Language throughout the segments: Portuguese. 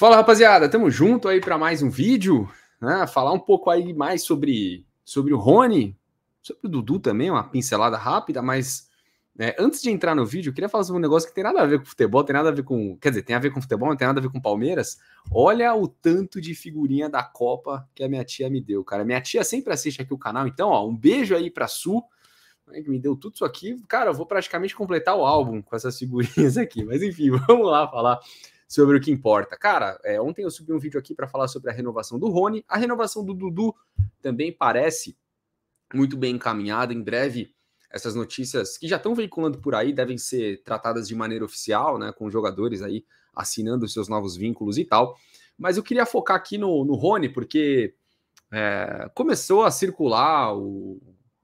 Fala rapaziada, tamo junto aí para mais um vídeo, né? Falar um pouco aí mais sobre, sobre o Rony, sobre o Dudu também, uma pincelada rápida, mas né, antes de entrar no vídeo, eu queria falar sobre um negócio que tem nada a ver com futebol, tem nada a ver com. Quer dizer, tem a ver com futebol, não tem nada a ver com Palmeiras. Olha o tanto de figurinha da Copa que a minha tia me deu, cara. Minha tia sempre assiste aqui o canal, então, ó, um beijo aí pra Su, né, que me deu tudo isso aqui. Cara, eu vou praticamente completar o álbum com essas figurinhas aqui, mas enfim, vamos lá falar sobre o que importa. Cara, é, ontem eu subi um vídeo aqui para falar sobre a renovação do Rony. A renovação do Dudu também parece muito bem encaminhada. Em breve, essas notícias que já estão veiculando por aí devem ser tratadas de maneira oficial, né? Com jogadores aí assinando seus novos vínculos e tal. Mas eu queria focar aqui no, no Rony, porque é, começou a circular o,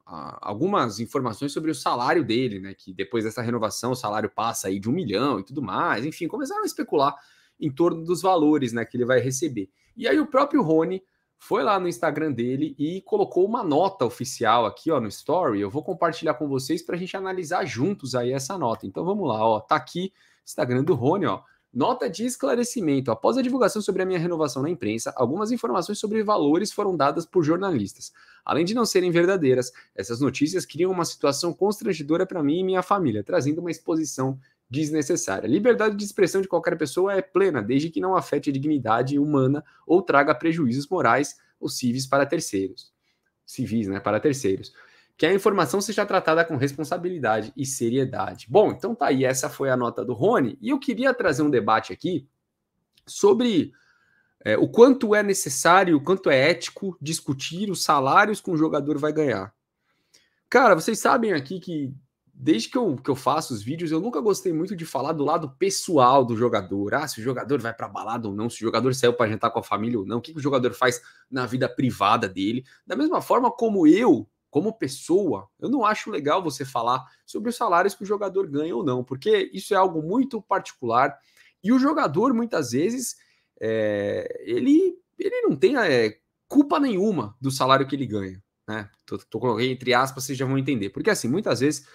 algumas informações sobre o salário dele, né? Que depois dessa renovação o salário passa aí de um milhão e tudo mais. Enfim, começaram a especular em torno dos valores né, que ele vai receber. E aí o próprio Rony foi lá no Instagram dele e colocou uma nota oficial aqui ó, no story. Eu vou compartilhar com vocês para a gente analisar juntos aí essa nota. Então vamos lá, ó. Tá aqui Instagram do Rony, ó. Nota de esclarecimento. Após a divulgação sobre a minha renovação na imprensa, algumas informações sobre valores foram dadas por jornalistas. Além de não serem verdadeiras, essas notícias criam uma situação constrangedora para mim e minha família, trazendo uma exposição desnecessária. Liberdade de expressão de qualquer pessoa é plena, desde que não afete a dignidade humana ou traga prejuízos morais ou civis para terceiros. Civis, né, para terceiros que a informação seja tratada com responsabilidade e seriedade. Bom, então tá aí, essa foi a nota do Rony, e eu queria trazer um debate aqui sobre é, o quanto é necessário, o quanto é ético discutir os salários que um jogador vai ganhar. Cara, vocês sabem aqui que desde que eu, que eu faço os vídeos, eu nunca gostei muito de falar do lado pessoal do jogador. Ah, se o jogador vai para balada ou não, se o jogador saiu para jantar com a família ou não, o que, que o jogador faz na vida privada dele. Da mesma forma como eu como pessoa, eu não acho legal você falar sobre os salários que o jogador ganha ou não, porque isso é algo muito particular. E o jogador, muitas vezes, é, ele, ele não tem é, culpa nenhuma do salário que ele ganha. Né? Tô, tô coloquei entre aspas, vocês já vão entender. Porque assim, muitas vezes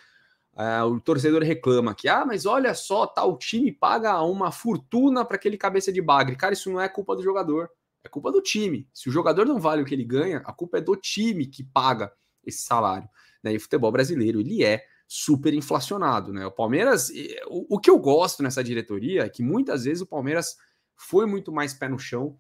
é, o torcedor reclama que, ah, mas olha só, tal time paga uma fortuna para aquele cabeça de bagre. Cara, isso não é culpa do jogador, é culpa do time. Se o jogador não vale o que ele ganha, a culpa é do time que paga esse salário. Né? E o futebol brasileiro, ele é super inflacionado, né? O Palmeiras, o, o que eu gosto nessa diretoria é que muitas vezes o Palmeiras foi muito mais pé no chão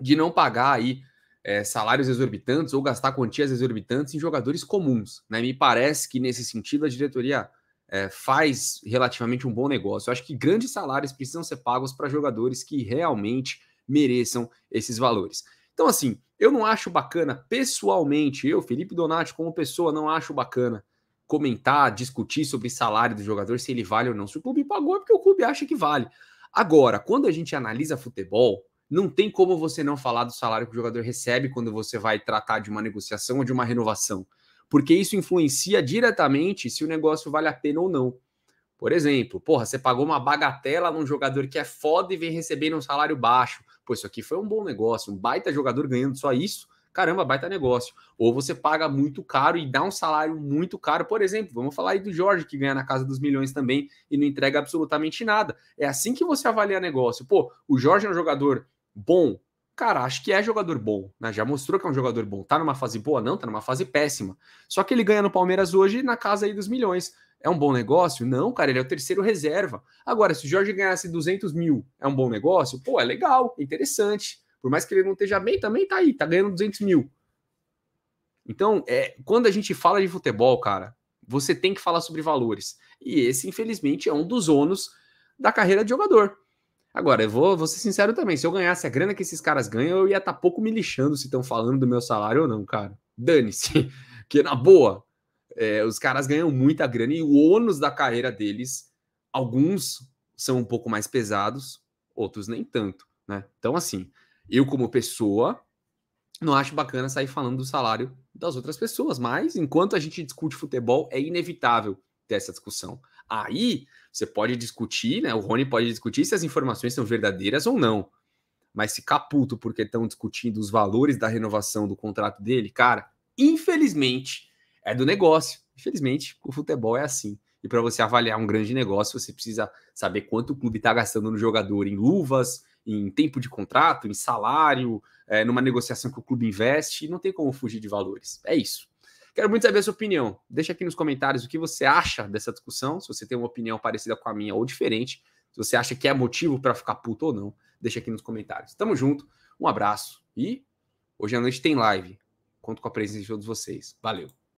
de não pagar aí é, salários exorbitantes ou gastar quantias exorbitantes em jogadores comuns, né? Me parece que nesse sentido a diretoria é, faz relativamente um bom negócio. Eu acho que grandes salários precisam ser pagos para jogadores que realmente mereçam esses valores. Então, assim, eu não acho bacana, pessoalmente, eu, Felipe Donati, como pessoa, não acho bacana comentar, discutir sobre salário do jogador, se ele vale ou não. Se o clube pagou, é porque o clube acha que vale. Agora, quando a gente analisa futebol, não tem como você não falar do salário que o jogador recebe quando você vai tratar de uma negociação ou de uma renovação, porque isso influencia diretamente se o negócio vale a pena ou não. Por exemplo, porra, você pagou uma bagatela num jogador que é foda e vem recebendo um salário baixo pô, isso aqui foi um bom negócio, um baita jogador ganhando só isso, caramba, baita negócio. Ou você paga muito caro e dá um salário muito caro, por exemplo, vamos falar aí do Jorge, que ganha na casa dos milhões também e não entrega absolutamente nada. É assim que você avalia negócio. Pô, o Jorge é um jogador bom. Cara, acho que é jogador bom, né? Já mostrou que é um jogador bom. Tá numa fase boa? Não, tá numa fase péssima. Só que ele ganha no Palmeiras hoje na casa aí dos milhões. É um bom negócio? Não, cara, ele é o terceiro reserva. Agora, se o Jorge ganhasse 200 mil, é um bom negócio? Pô, é legal, é interessante. Por mais que ele não esteja bem, também tá aí, tá ganhando 200 mil. Então, é, quando a gente fala de futebol, cara, você tem que falar sobre valores. E esse, infelizmente, é um dos ônus da carreira de jogador. Agora, eu vou, vou ser sincero também. Se eu ganhasse a grana que esses caras ganham, eu ia estar tá pouco me lixando se estão falando do meu salário ou não, cara. Dane-se. Que na boa, é, os caras ganham muita grana e o ônus da carreira deles, alguns são um pouco mais pesados, outros nem tanto, né? Então, assim, eu como pessoa não acho bacana sair falando do salário das outras pessoas, mas enquanto a gente discute futebol, é inevitável ter essa discussão. Aí você pode discutir, né? O Rony pode discutir se as informações são verdadeiras ou não. Mas se caputo porque estão discutindo os valores da renovação do contrato dele, cara, infelizmente é do negócio. Infelizmente, o futebol é assim. E para você avaliar um grande negócio, você precisa saber quanto o clube está gastando no jogador em luvas, em tempo de contrato, em salário, é, numa negociação que o clube investe. Não tem como fugir de valores. É isso. Quero muito saber a sua opinião. Deixa aqui nos comentários o que você acha dessa discussão, se você tem uma opinião parecida com a minha ou diferente, se você acha que é motivo para ficar puto ou não, deixa aqui nos comentários. Tamo junto, um abraço e hoje à noite tem live. Conto com a presença de todos vocês. Valeu!